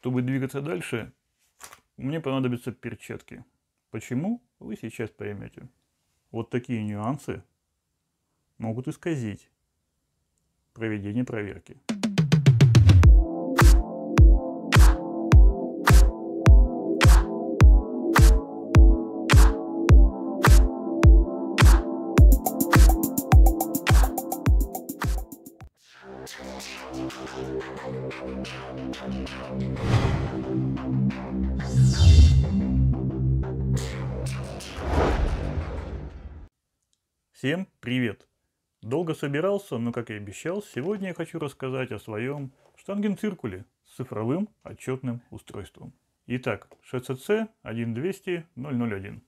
Чтобы двигаться дальше, мне понадобятся перчатки. Почему? Вы сейчас поймете. Вот такие нюансы могут исказить проведение проверки. Всем привет! Долго собирался, но, как и обещал, сегодня я хочу рассказать о своем штангенциркуле с цифровым отчетным устройством. Итак, ШЦЦ 1200-001.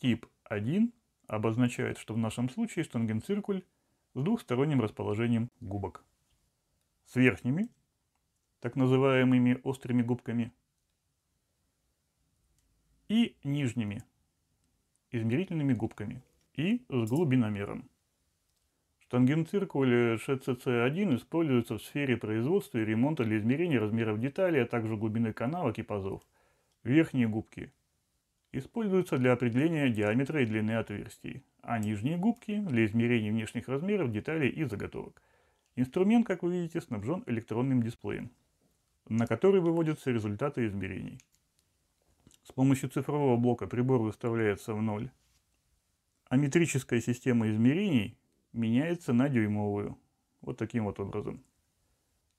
Тип 1 обозначает, что в нашем случае штангенциркуль с двухсторонним расположением губок с верхними, так называемыми острыми губками, и нижними, измерительными губками, и с глубиномером. Штангенциркуль ШЦЦ-1 используется в сфере производства и ремонта для измерения размеров деталей, а также глубины канавок и пазов. Верхние губки используются для определения диаметра и длины отверстий, а нижние губки – для измерения внешних размеров деталей и заготовок – Инструмент, как вы видите, снабжен электронным дисплеем, на который выводятся результаты измерений. С помощью цифрового блока прибор выставляется в ноль, а метрическая система измерений меняется на дюймовую. Вот таким вот образом.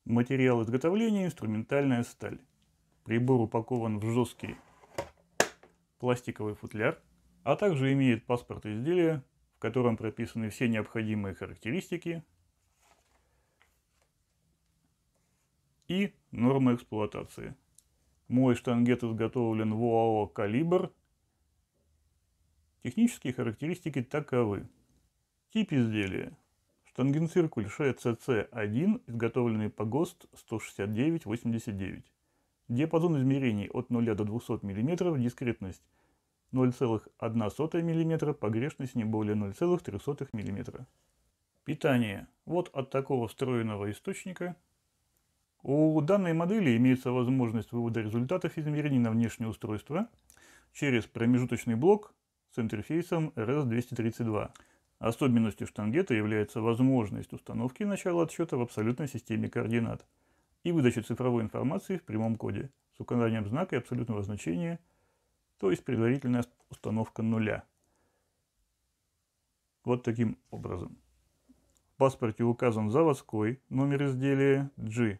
Материал изготовления – инструментальная сталь. Прибор упакован в жесткий пластиковый футляр, а также имеет паспорт изделия, в котором прописаны все необходимые характеристики, и нормы эксплуатации. Мой штангет изготовлен в ОАО «Калибр». Технические характеристики таковы. Тип изделия. Штангенциркуль ШЦЦ-1, изготовленный по ГОСТ 169-89. Диапазон измерений от 0 до 200 мм, дискретность 0,1 мм, погрешность не более 0,03 мм. Питание. Вот от такого встроенного источника у данной модели имеется возможность вывода результатов измерений на внешнее устройство через промежуточный блок с интерфейсом RS-232. Особенностью штангета является возможность установки начала отсчета в абсолютной системе координат и выдачи цифровой информации в прямом коде с указанием знака и абсолютного значения, то есть предварительная установка нуля. Вот таким образом. В паспорте указан заводской номер изделия G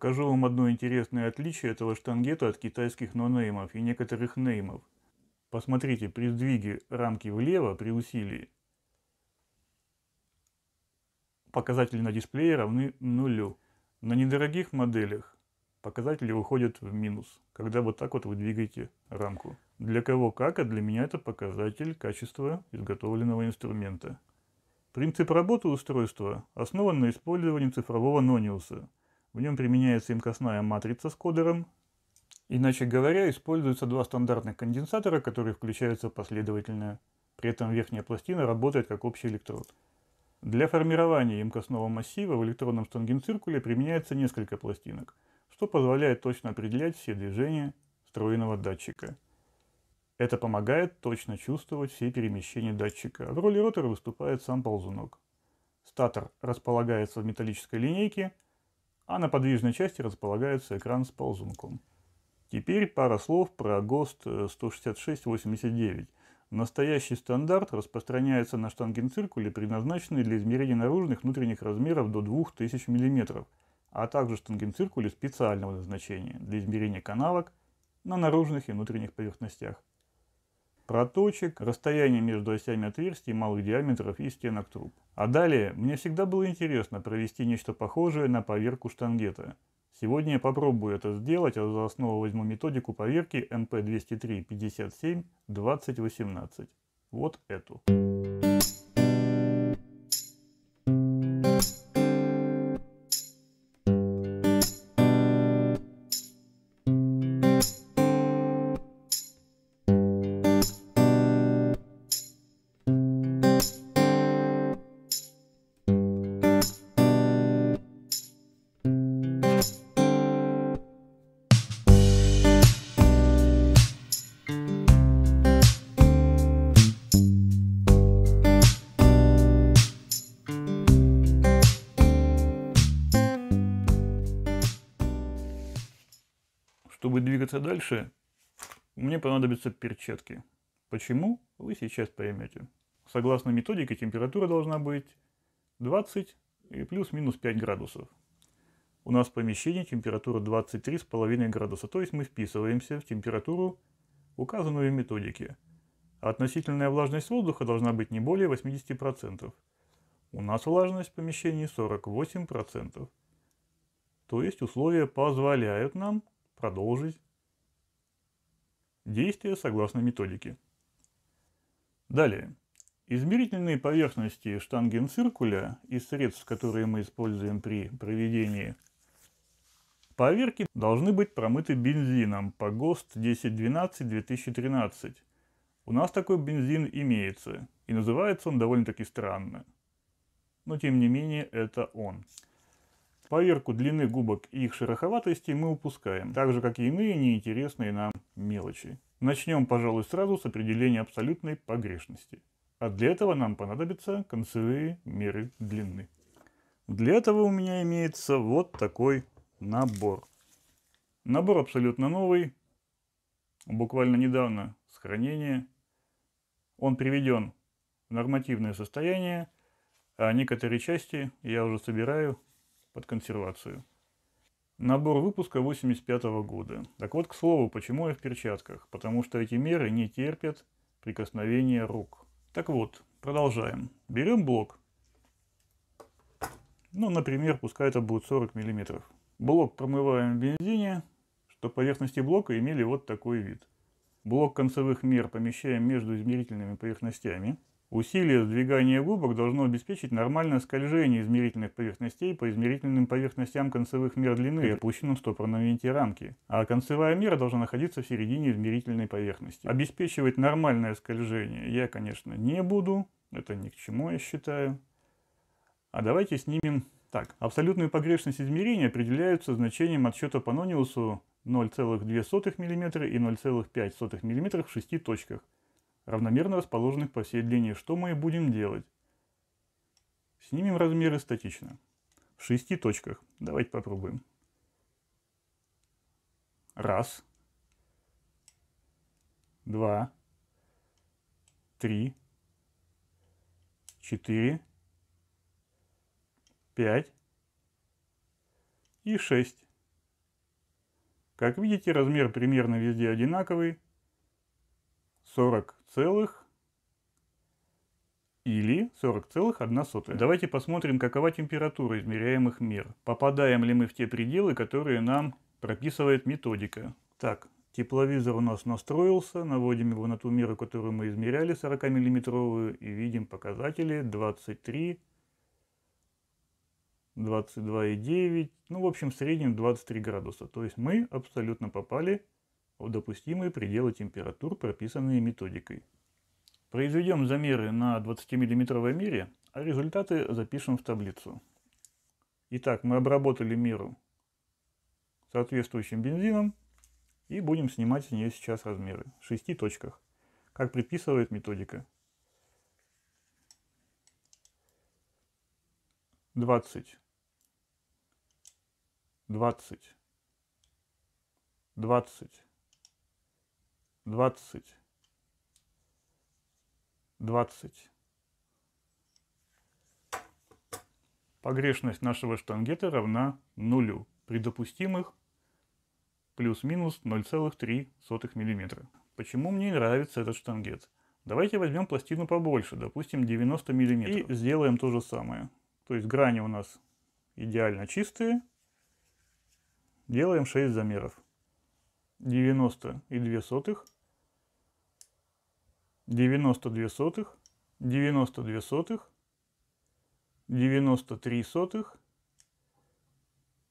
Покажу вам одно интересное отличие этого штангета от китайских нонеймов и некоторых неймов. Посмотрите, при сдвиге рамки влево при усилии показатели на дисплее равны нулю. На недорогих моделях показатели уходят в минус, когда вот так вот вы двигаете рамку. Для кого как, а для меня это показатель качества изготовленного инструмента. Принцип работы устройства основан на использовании цифрового нониуса – в нем применяется имкостная матрица с кодером. Иначе говоря, используются два стандартных конденсатора, которые включаются последовательно. При этом верхняя пластина работает как общий электрод. Для формирования имкостного массива в электронном стангенциркуле применяется несколько пластинок, что позволяет точно определять все движения встроенного датчика. Это помогает точно чувствовать все перемещения датчика. В роли ротора выступает сам ползунок. Статор располагается в металлической линейке – а на подвижной части располагается экран с ползунком. Теперь пара слов про ГОСТ 16689. Э, Настоящий стандарт распространяется на штангенциркуле, предназначенные для измерения наружных внутренних размеров до 2000 мм, а также штангенциркуле специального назначения для измерения канавок на наружных и внутренних поверхностях проточек, расстояние между осями отверстий, малых диаметров и стенок труб. А далее, мне всегда было интересно провести нечто похожее на поверку штангета. Сегодня я попробую это сделать, а за основу возьму методику поверки MP203-57-2018. Вот эту. Чтобы двигаться дальше, мне понадобятся перчатки. Почему? Вы сейчас поймете. Согласно методике, температура должна быть 20 и плюс-минус 5 градусов. У нас в помещении температура 23,5 градуса, то есть мы вписываемся в температуру, указанную в методике. относительная влажность воздуха должна быть не более 80%. У нас влажность в помещении 48%. То есть условия позволяют нам Продолжить. Действия согласно методике. Далее. Измерительные поверхности штангенциркуля и средств, которые мы используем при проведении поверки, должны быть промыты бензином по ГОСТ 1012-2013. У нас такой бензин имеется, и называется он довольно-таки странно. Но тем не менее это он. Поверку длины губок и их шероховатости мы упускаем, так же как и иные неинтересные нам мелочи. Начнем, пожалуй, сразу с определения абсолютной погрешности. А для этого нам понадобятся концевые меры длины. Для этого у меня имеется вот такой набор. Набор абсолютно новый, буквально недавно с хранения. Он приведен в нормативное состояние, а некоторые части я уже собираю под консервацию. Набор выпуска 85 -го года. Так вот, к слову, почему я в перчатках? Потому что эти меры не терпят прикосновения рук. Так вот, продолжаем. Берем блок. Ну, например, пускай это будет 40 мм. Блок промываем в бензине, что поверхности блока имели вот такой вид. Блок концевых мер помещаем между измерительными поверхностями – Усилие сдвигания губок должно обеспечить нормальное скольжение измерительных поверхностей по измерительным поверхностям концевых мер длины при опущенном стопорном винте рамки, а концевая мера должна находиться в середине измерительной поверхности. Обеспечивать нормальное скольжение я, конечно, не буду, это ни к чему, я считаю. А давайте снимем так. Абсолютную погрешность измерения определяются значением отсчета по Нониусу 0,2 мм и 0,5 мм в шести точках – равномерно расположенных по всей длине. Что мы и будем делать? Снимем размеры статично. В шести точках. Давайте попробуем. Раз. Два. Три. Четыре. Пять. И шесть. Как видите, размер примерно везде одинаковый. 40 целых или 40,1. Давайте посмотрим, какова температура измеряемых мер. Попадаем ли мы в те пределы, которые нам прописывает методика. Так, тепловизор у нас настроился. Наводим его на ту меру, которую мы измеряли, 40-миллиметровую. И видим показатели 23, 22,9. Ну, в общем, в среднем 23 градуса. То есть мы абсолютно попали в допустимые пределы температур, прописанные методикой. Произведем замеры на 20-миллиметровой мере, а результаты запишем в таблицу. Итак, мы обработали меру соответствующим бензином и будем снимать с нее сейчас размеры в 6 точках, как предписывает методика. 20, 20, 20, 20, 20. Погрешность нашего штангета равна нулю при допустимых плюс-минус 0,3 мм. Почему мне нравится этот штангет? Давайте возьмем пластину побольше, допустим 90 мм. И сделаем то же самое. То есть грани у нас идеально чистые. Делаем 6 замеров. 92 сотых, 92 сотых, 92 сотых, 93 сотых,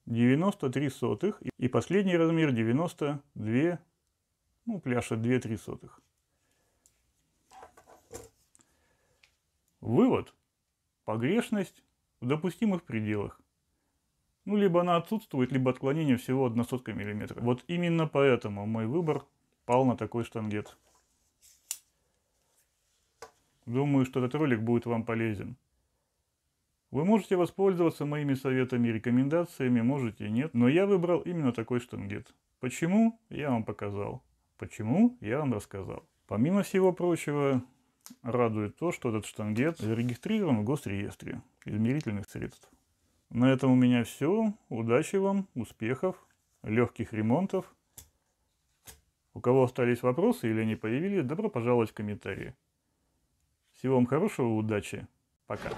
93 сотых и последний размер 92, ну пляша 2-3 сотых. Вывод. Погрешность в допустимых пределах ну, либо она отсутствует, либо отклонение всего 1 сотка миллиметра. Вот именно поэтому мой выбор пал на такой штангет. Думаю, что этот ролик будет вам полезен. Вы можете воспользоваться моими советами и рекомендациями, можете нет, но я выбрал именно такой штангет. Почему? Я вам показал. Почему? Я вам рассказал. Помимо всего прочего, радует то, что этот штангет зарегистрирован в госреестре измерительных средств. На этом у меня все. Удачи вам, успехов, легких ремонтов. У кого остались вопросы или они появились, добро пожаловать в комментарии. Всего вам хорошего, удачи. Пока.